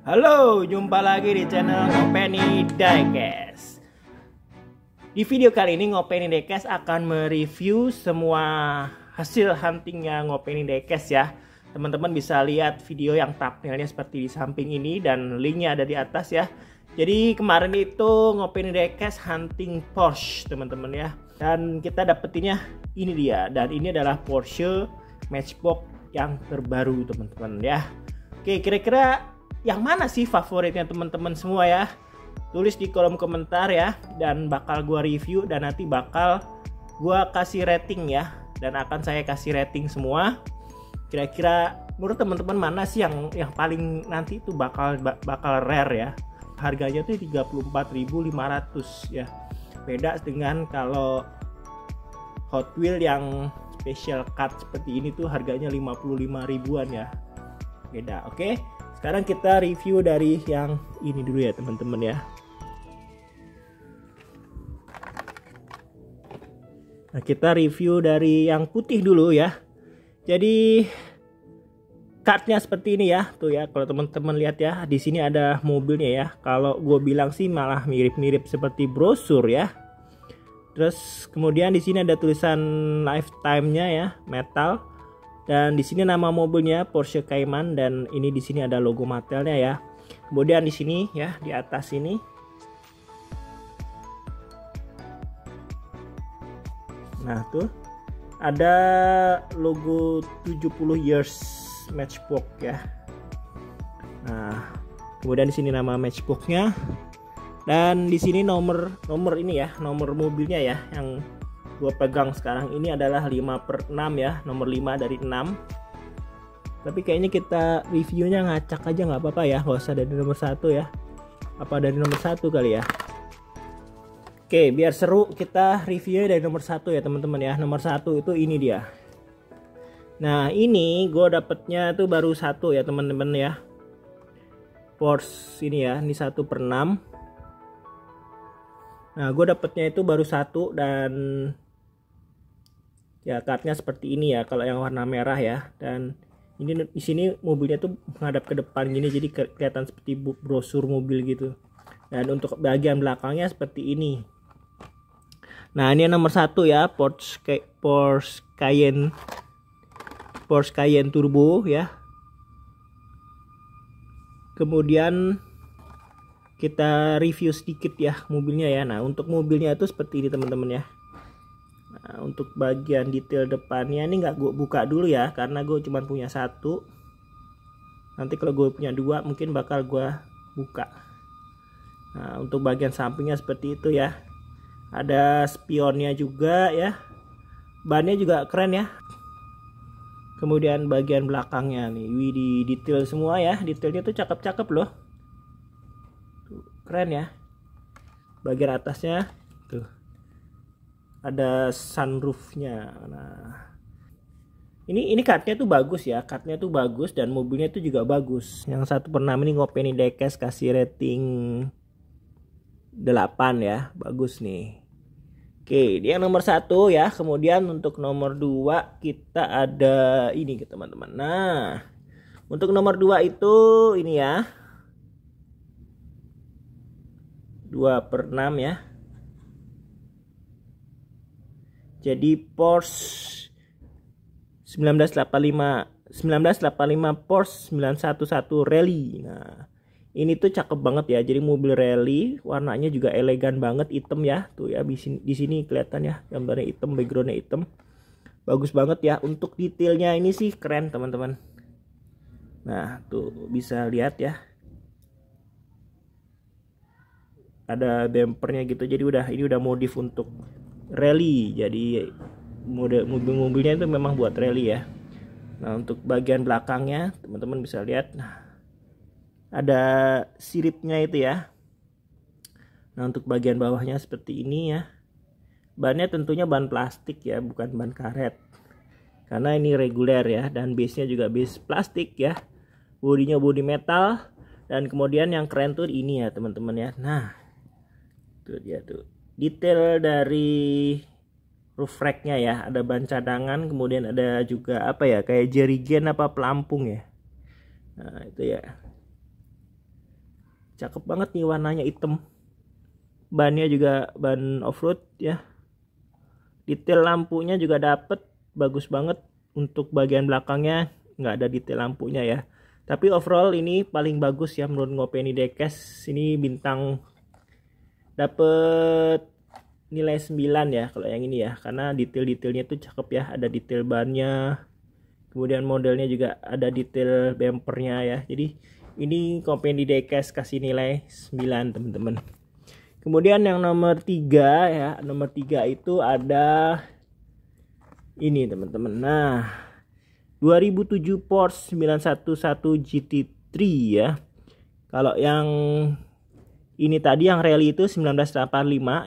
Halo, jumpa lagi di channel Ngopeni Diecast. Di video kali ini Ngopeni Diecast akan mereview semua hasil huntingnya Ngopeni Diecast ya. Teman-teman bisa lihat video yang thumbnailnya seperti di samping ini dan linknya ada di atas ya. Jadi kemarin itu Ngopeni Diecast hunting Porsche teman-teman ya. Dan kita dapetinnya ini dia dan ini adalah Porsche Matchbox yang terbaru teman-teman ya. Oke, kira-kira yang mana sih favoritnya teman-teman semua ya tulis di kolom komentar ya dan bakal gua review dan nanti bakal gua kasih rating ya dan akan saya kasih rating semua kira-kira menurut teman-teman mana sih yang yang paling nanti itu bakal bakal rare ya harganya tuh 34.500 ya beda dengan kalau Hot Wheel yang special card seperti ini tuh harganya 55 ribuan ya beda oke okay? Sekarang kita review dari yang ini dulu ya teman-teman ya. Nah, kita review dari yang putih dulu ya. Jadi cardnya seperti ini ya, tuh ya. Kalau teman-teman lihat ya, di sini ada mobilnya ya. Kalau gue bilang sih malah mirip-mirip seperti brosur ya. Terus kemudian di sini ada tulisan lifetime-nya ya, metal. Dan di sini nama mobilnya Porsche Cayman dan ini di sini ada logo Mattelnya ya. Kemudian di sini ya di atas ini Nah, tuh ada logo 70 years matchbox ya. Nah, kemudian di sini nama matchboxnya dan di sini nomor nomor ini ya nomor mobilnya ya yang gue pegang sekarang ini adalah 5 per 6 ya nomor 5 dari 6 tapi kayaknya kita reviewnya ngacak aja nggak apa-apa ya nggak usah dari nomor satu ya apa dari nomor satu kali ya Oke biar seru kita review dari nomor satu ya teman-teman ya nomor satu itu ini dia nah ini gue dapetnya tuh baru satu ya teman-teman ya Force ini ya ini satu per 6 Nah, gue dapetnya itu baru satu dan ya kartnya seperti ini ya kalau yang warna merah ya dan ini di sini mobilnya tuh menghadap ke depan gini jadi kelihatan seperti brosur mobil gitu dan untuk bagian belakangnya seperti ini nah ini nomor satu ya Porsche Porsche Cayenne Porsche Cayenne Turbo ya kemudian kita review sedikit ya mobilnya ya nah untuk mobilnya itu seperti ini teman-teman ya Nah, untuk bagian detail depannya ini nggak gue buka dulu ya karena gue cuma punya satu nanti kalau gue punya dua mungkin bakal gue buka nah untuk bagian sampingnya seperti itu ya ada spionnya juga ya bannya juga keren ya kemudian bagian belakangnya nih widi detail semua ya detailnya tuh cakep-cakep loh keren ya bagian atasnya ada sunroofnya nah ini ini katnya tuh bagus ya katnya tuh bagus dan mobilnya tuh juga bagus yang satu pernah ini ngopi ini dekes kasih rating 8 ya bagus nih oke dia nomor satu ya kemudian untuk nomor dua kita ada ini ke teman-teman nah untuk nomor dua itu ini ya 2 per 6 ya jadi Porsche 1985 1985 Porsche 911 Rally nah ini tuh cakep banget ya jadi mobil rally warnanya juga elegan banget hitam ya tuh ya di sini, di sini kelihatan ya gambarnya hitam backgroundnya hitam bagus banget ya untuk detailnya ini sih keren teman-teman nah tuh bisa lihat ya ada bumpernya gitu jadi udah ini udah modif untuk rally jadi mode mobil-mobilnya itu memang buat rally ya nah untuk bagian belakangnya teman-teman bisa lihat nah, ada siripnya itu ya nah untuk bagian bawahnya seperti ini ya bannya tentunya ban plastik ya bukan ban karet karena ini reguler ya dan base nya juga base plastik ya bodinya bodi metal dan kemudian yang keren tuh ini ya teman-teman ya nah itu dia tuh detail dari roof racknya ya ada ban cadangan kemudian ada juga apa ya kayak jerigen apa pelampung ya nah itu ya cakep banget nih warnanya hitam bannya juga ban off-road ya detail lampunya juga dapet bagus banget untuk bagian belakangnya nggak ada detail lampunya ya tapi overall ini paling bagus ya menurut Ngopeni Dekes ini bintang dapat nilai 9 ya kalau yang ini ya karena detail-detailnya tuh cakep ya ada detail bannya kemudian modelnya juga ada detail bumpernya ya jadi ini kompen DKS kasih nilai 9 teman-teman kemudian yang nomor 3 ya nomor 3 itu ada ini teman-teman nah 2007 Porsche 911 GT3 ya kalau yang ini tadi yang rally itu 1985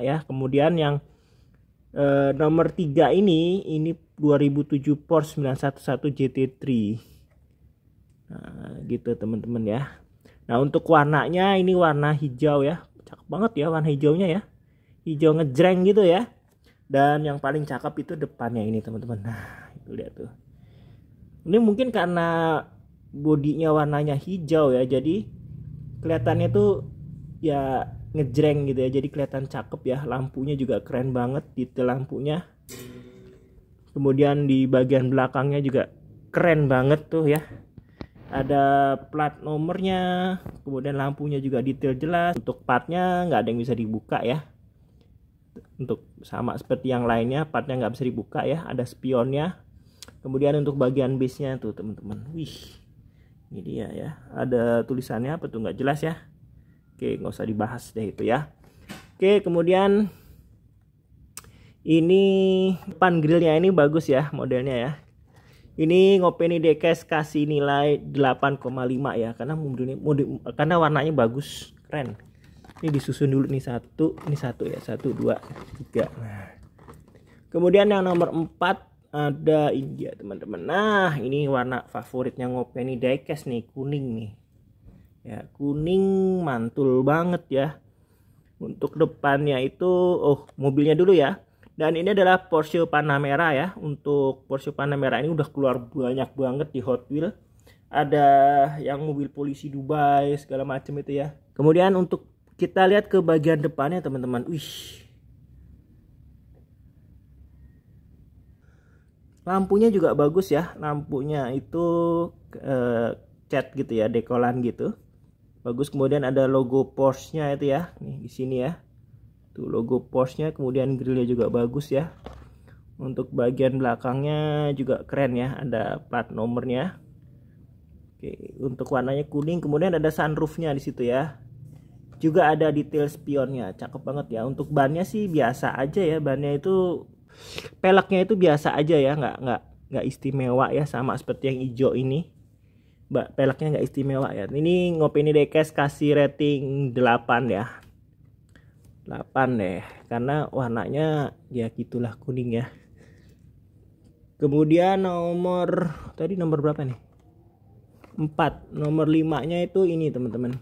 ya kemudian yang eh, nomor 3 ini ini 2007 Porsche 911 GT3 nah, gitu teman-teman ya nah untuk warnanya ini warna hijau ya cakep banget ya warna hijaunya ya hijau ngejreng gitu ya dan yang paling cakep itu depannya ini teman-teman nah itu lihat tuh ini mungkin karena bodinya warnanya hijau ya jadi kelihatannya tuh ya ngejreng gitu ya jadi kelihatan cakep ya lampunya juga keren banget detail lampunya kemudian di bagian belakangnya juga keren banget tuh ya ada plat nomornya kemudian lampunya juga detail jelas untuk partnya nggak ada yang bisa dibuka ya untuk sama seperti yang lainnya partnya nggak bisa dibuka ya ada spionnya kemudian untuk bagian base nya tuh teman-teman wih ini dia ya ada tulisannya apa tuh nggak jelas ya Oke, nggak usah dibahas deh itu ya. Oke, kemudian ini pan grillnya ini bagus ya modelnya ya. Ini Ngopeni Dekes kasih nilai 8,5 ya karena modelnya karena warnanya bagus, keren. Ini disusun dulu nih satu, ini satu ya, satu dua tiga. Nah. Kemudian yang nomor empat ada India teman-teman. Nah ini warna favoritnya Ngopeni dekes nih kuning nih ya kuning mantul banget ya untuk depannya itu oh mobilnya dulu ya dan ini adalah Porsche Panamera ya untuk Porsche Panamera ini udah keluar banyak banget di Hot Wheels ada yang mobil polisi Dubai segala macam itu ya kemudian untuk kita lihat ke bagian depannya teman-teman wih lampunya juga bagus ya lampunya itu eh, cat gitu ya dekolan gitu bagus kemudian ada logo Porsche-nya itu ya nih di sini ya tuh logo Porsche-nya kemudian grillnya juga bagus ya untuk bagian belakangnya juga keren ya ada plat nomornya Oke, untuk warnanya kuning kemudian ada sunroofnya di situ ya juga ada detail spionnya cakep banget ya untuk bannya sih biasa aja ya bannya itu peleknya itu biasa aja ya nggak nggak nggak istimewa ya sama seperti yang hijau ini peleknya nggak istimewa ya ini ngopi ini dekes kasih rating 8 ya 8 deh karena warnanya ya gitulah kuning ya kemudian nomor tadi nomor berapa nih 4 nomor 5 nya itu ini teman-teman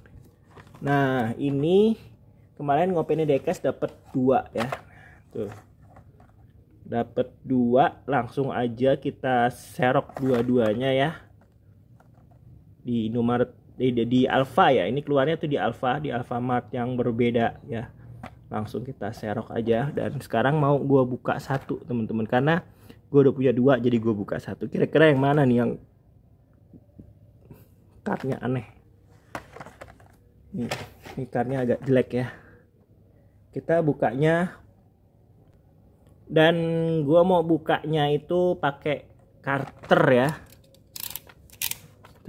nah ini kemarin ngopi ini dekes dapat 2 ya tuh dapat dua langsung aja kita serok dua-duanya ya di Indomaret di, di, di Alfa ya ini keluarnya tuh di Alfa di Alfamart yang berbeda ya langsung kita serok aja dan sekarang mau gue buka satu teman-teman karena gue udah punya dua jadi gue buka satu kira-kira yang mana nih yang kartnya aneh ini, kartnya agak jelek ya kita bukanya dan gue mau bukanya itu pakai Carter ya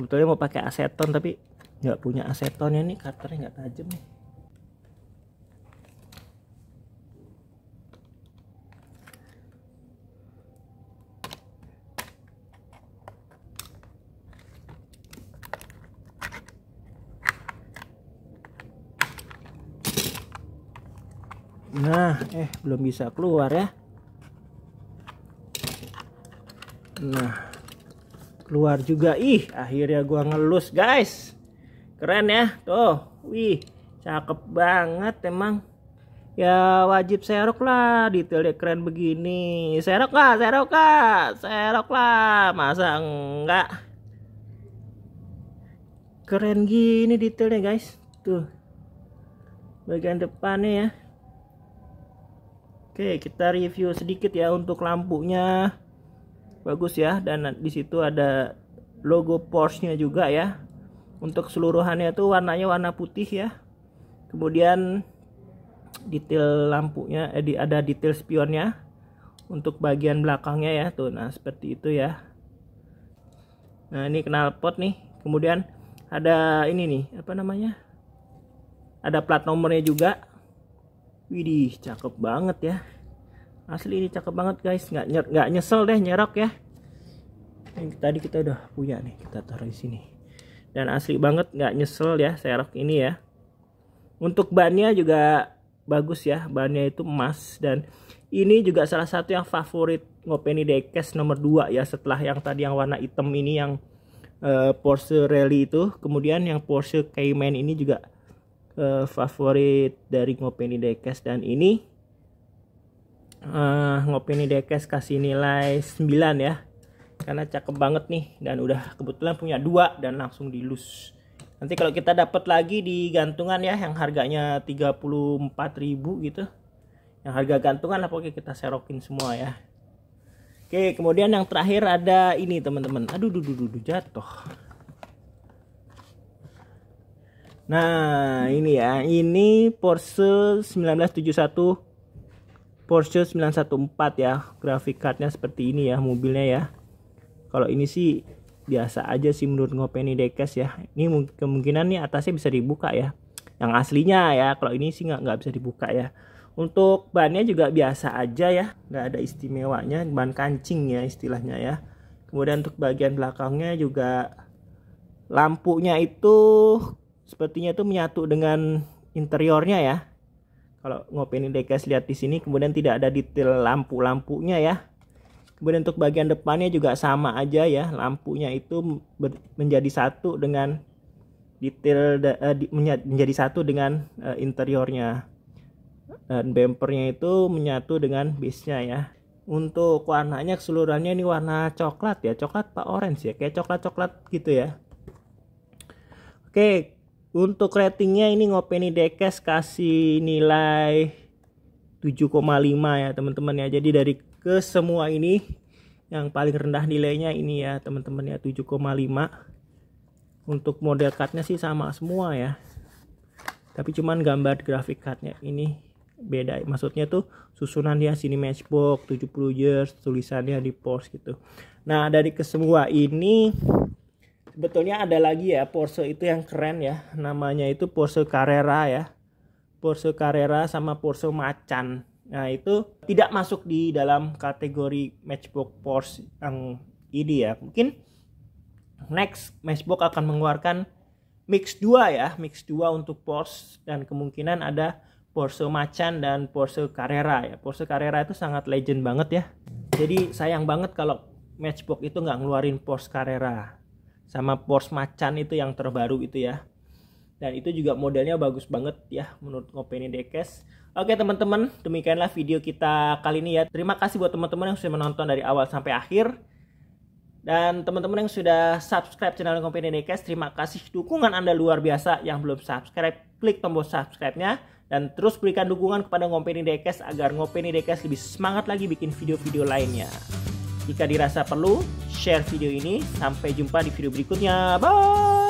sebetulnya mau pakai aseton tapi nggak punya aseton ini karternya nggak tajam nih Nah, eh belum bisa keluar ya. Nah keluar juga ih akhirnya gua ngelus guys keren ya tuh wih cakep banget emang ya wajib serok lah detailnya keren begini serok lah serok lah serok lah masa enggak keren gini detailnya guys tuh bagian depannya ya Oke kita review sedikit ya untuk lampunya bagus ya dan di situ ada logo Porsche-nya juga ya untuk seluruhannya tuh warnanya warna putih ya kemudian detail lampunya eh, ada detail spionnya untuk bagian belakangnya ya tuh nah seperti itu ya nah ini knalpot nih kemudian ada ini nih apa namanya ada plat nomornya juga widih cakep banget ya asli ini cakep banget guys nggak nyer nggak nyesel deh nyerok ya yang tadi kita udah punya nih kita taruh di sini dan asli banget nggak nyesel ya serok ini ya untuk bannya juga bagus ya bannya itu emas dan ini juga salah satu yang favorit ngopeni dekes nomor 2 ya setelah yang tadi yang warna hitam ini yang uh, Porsche Rally itu kemudian yang Porsche Cayman ini juga uh, favorit dari ngopeni dekes dan ini uh, ngopi ini dekes kasih nilai 9 ya karena cakep banget nih dan udah kebetulan punya dua dan langsung dilus nanti kalau kita dapat lagi di gantungan ya yang harganya 34.000 gitu yang harga gantungan lah pokoknya kita serokin semua ya oke kemudian yang terakhir ada ini teman-teman aduh duh, duh, duh, jatuh nah ini ya ini Porsche 1971 Porsche 914 ya grafik cardnya seperti ini ya mobilnya ya kalau ini sih biasa aja sih menurut ngopeni dekes ya ini kemungkinan nih atasnya bisa dibuka ya yang aslinya ya kalau ini sih nggak bisa dibuka ya untuk bannya juga biasa aja ya nggak ada istimewanya ban kancing ya istilahnya ya kemudian untuk bagian belakangnya juga lampunya itu sepertinya itu menyatu dengan interiornya ya kalau deh guys lihat di sini kemudian tidak ada detail lampu-lampunya ya. Kemudian untuk bagian depannya juga sama aja ya, lampunya itu menjadi satu dengan detail eh, menjadi satu dengan eh, interiornya. Dan bempernya itu menyatu dengan bisnya ya. Untuk warnanya keseluruhannya ini warna coklat ya, coklat pak orange ya, kayak coklat-coklat gitu ya. Oke, untuk ratingnya ini Ngopeni Dekes kasih nilai 7,5 ya teman-teman ya. Jadi dari ke semua ini yang paling rendah nilainya ini ya teman-teman ya 7,5. Untuk model cardnya sih sama semua ya. Tapi cuman gambar grafik cardnya ini beda. Maksudnya tuh susunan dia sini matchbox 70 years tulisannya di post gitu. Nah dari kesemua ini Sebetulnya ada lagi ya Porsche itu yang keren ya. Namanya itu Porsche Carrera ya. Porsche Carrera sama Porsche Macan. Nah, itu tidak masuk di dalam kategori matchbox Porsche yang ini ya. Mungkin next matchbox akan mengeluarkan mix 2 ya, mix 2 untuk Porsche dan kemungkinan ada Porsche Macan dan Porsche Carrera ya. Porsche Carrera itu sangat legend banget ya. Jadi sayang banget kalau Matchbox itu nggak ngeluarin Porsche Carrera sama Porsche Macan itu yang terbaru itu ya dan itu juga modelnya bagus banget ya menurut Ngopeni Dekes Oke teman-teman demikianlah video kita kali ini ya terima kasih buat teman-teman yang sudah menonton dari awal sampai akhir dan teman-teman yang sudah subscribe channel Ngopeni Dekes terima kasih dukungan anda luar biasa yang belum subscribe klik tombol subscribe-nya dan terus berikan dukungan kepada Ngopeni Dekes agar Ngopeni Dekes lebih semangat lagi bikin video-video lainnya. Jika dirasa perlu, share video ini. Sampai jumpa di video berikutnya. Bye!